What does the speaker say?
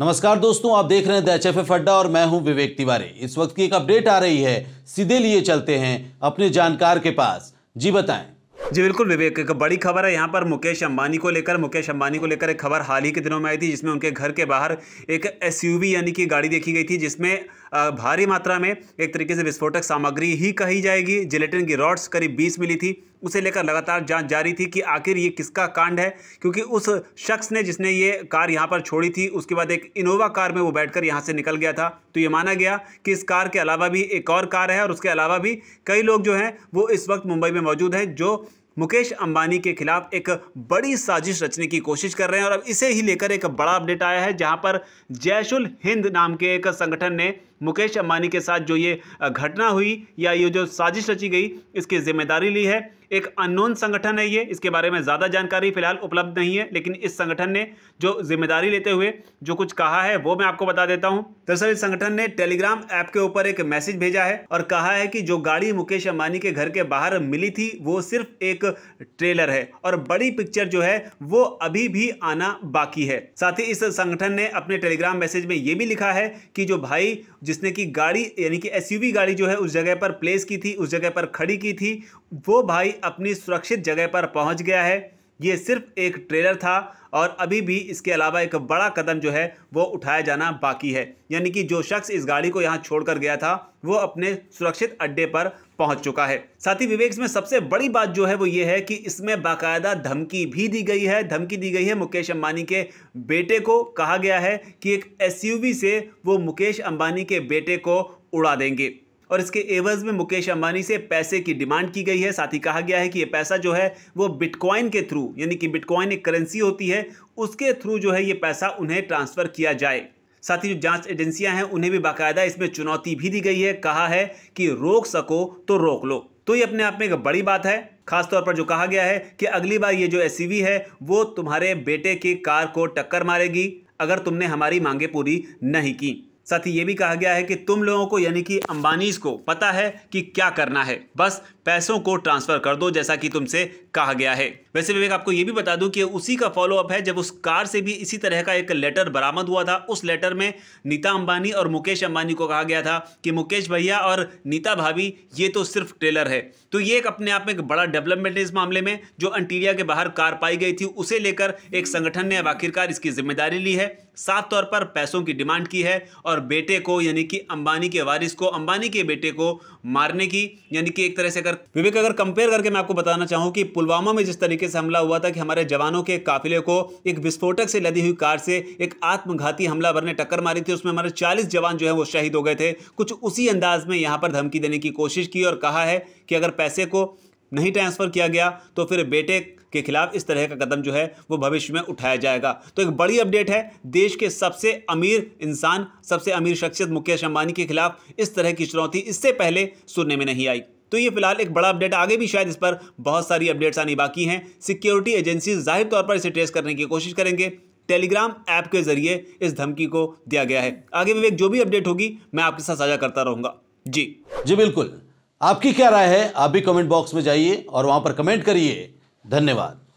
नमस्कार दोस्तों आप देख रहे हैं एच एफ अड्डा और मैं हूं विवेक तिवारी इस वक्त की एक अपडेट आ रही है सीधे लिए चलते हैं अपने जानकार के पास जी बताएं जी बिल्कुल विवेक एक बड़ी खबर है यहाँ पर मुकेश अंबानी को लेकर मुकेश अंबानी को लेकर एक खबर हाल ही के दिनों में आई थी जिसमें उनके घर के बाहर एक एसयूवी यानी कि गाड़ी देखी गई थी जिसमें भारी मात्रा में एक तरीके से विस्फोटक सामग्री ही कही जाएगी जिलेटिन की रॉड्स करीब बीस मिली थी उसे लेकर लगातार जांच जारी थी कि आखिर ये किसका कांड है क्योंकि उस शख्स ने जिसने ये कार यहाँ पर छोड़ी थी उसके बाद एक इनोवा कार में वो बैठकर यहाँ से निकल गया था तो ये माना गया कि इस कार के अलावा भी एक और कार है और उसके अलावा भी कई लोग जो हैं वो इस वक्त मुंबई में मौजूद हैं जो मुकेश अंबानी के खिलाफ एक बड़ी साजिश रचने की कोशिश कर रहे हैं और अब इसे ही लेकर एक बड़ा अपडेट आया है जहां पर जैशुल हिंद नाम के एक संगठन ने मुकेश अंबानी के साथ जो ये घटना हुई या ये जो साजिश रची गई इसकी जिम्मेदारी ली है एक अननोन संगठन है ये इसके बारे में ज़्यादा जानकारी फिलहाल उपलब्ध नहीं है लेकिन इस संगठन ने जो जिम्मेदारी लेते हुए जो कुछ कहा है वो मैं आपको बता देता हूँ दरअसल इस संगठन ने टेलीग्राम ऐप के ऊपर एक मैसेज भेजा है और कहा है कि जो गाड़ी मुकेश अंबानी के घर के बाहर मिली थी वो सिर्फ एक ट्रेलर है और बड़ी पिक्चर जो है वो अभी भी आना बाकी है साथ ही इस संगठन ने अपने टेलीग्राम मैसेज में ये भी लिखा है कि जो भाई जिसने की गाड़ी यानी कि एसयूवी गाड़ी जो है उस जगह पर प्लेस की थी उस जगह पर खड़ी की थी वो भाई अपनी सुरक्षित जगह पर पहुंच गया है ये सिर्फ एक ट्रेलर था और अभी भी इसके अलावा एक बड़ा कदम जो है वो उठाया जाना बाकी है यानी कि जो शख्स इस गाड़ी को यहाँ छोड़कर गया था वो अपने सुरक्षित अड्डे पर पहुँच चुका है साथ ही विवेक इसमें सबसे बड़ी बात जो है वो ये है कि इसमें बाकायदा धमकी भी दी गई है धमकी दी गई है मुकेश अंबानी के बेटे को कहा गया है कि एक एस से वो मुकेश अंबानी के बेटे को उड़ा देंगे और इसके एवज में मुकेश अंबानी से पैसे की डिमांड की गई है साथ ही कहा गया है कि ये पैसा जो है वो बिटकॉइन के थ्रू यानी कि बिटकॉइन एक करेंसी होती है उसके थ्रू जो है ये पैसा उन्हें ट्रांसफ़र किया जाए साथ ही जो जांच एजेंसियां हैं उन्हें भी बाकायदा इसमें चुनौती भी दी गई है कहा है कि रोक सको तो रोक लो तो ये अपने आप में एक बड़ी बात है खासतौर पर जो कहा गया है कि अगली बार ये जो एस e है वो तुम्हारे बेटे की कार को टक्कर मारेगी अगर तुमने हमारी मांगे पूरी नहीं की साथ ही ये भी कहा गया है कि तुम लोगों को यानी कि अंबानीज को पता है कि क्या करना है बस पैसों को ट्रांसफर कर दो जैसा कि तुमसे कहा गया है वैसे विवेक आपको ये भी बता दूं कि उसी का फॉलोअप है जब उस कार से भी इसी तरह का एक लेटर बरामद हुआ था उस लेटर में नीता अंबानी और मुकेश अंबानी को कहा गया था कि मुकेश भैया और नीता भाभी ये तो सिर्फ ट्रेलर है तो ये एक अपने आप में एक बड़ा डेवलपमेंट है इस मामले में जो अंटीरिया के बाहर कार पाई गई थी उसे लेकर एक संगठन ने अब आखिरकार इसकी जिम्मेदारी ली है साफ तौर पर पैसों की डिमांड की है और बेटे को यानी कि अंबानी के वारिस को अंबानी के बेटे को मारने की यानी कि एक तरह से अगर विवेक अगर कंपेयर करके मैं आपको बताना चाहूँ कि पुलवामा में जिस तरीके से हमला हुआ था कि हमारे जवानों के काफिले को एक विस्फोटक से लदी हुई कार से एक आत्मघाती हमलावर ने टक्कर मारी थी उसमें हमारे चालीस जवान जो है वो शहीद हो गए थे कुछ उसी अंदाज में यहाँ पर धमकी देने की कोशिश की और कहा है कि अगर पैसे को नहीं ट्रांसफ़र किया गया तो फिर बेटे के खिलाफ इस तरह का कदम जो है वो भविष्य में उठाया जाएगा तो एक बड़ी अपडेट है देश के सबसे अमीर इंसान सबसे अमीर शख्सियत मुकेश अंबानी के खिलाफ इस तरह की चुनौती इससे पहले सुनने में नहीं आई तो ये फिलहाल एक बड़ा अपडेट आगे भी शायद इस पर बहुत सारी अपडेट्स आनी बाकी हैं सिक्योरिटी एजेंसी जाहिर तौर पर इसे ट्रेस करने की कोशिश करेंगे टेलीग्राम ऐप के जरिए इस धमकी को दिया गया है आगे विवेक जो भी अपडेट होगी मैं आपके साथ साझा करता रहूंगा जी जी बिल्कुल आपकी क्या राय है आप भी कमेंट बॉक्स में जाइए और वहाँ पर कमेंट करिए धन्यवाद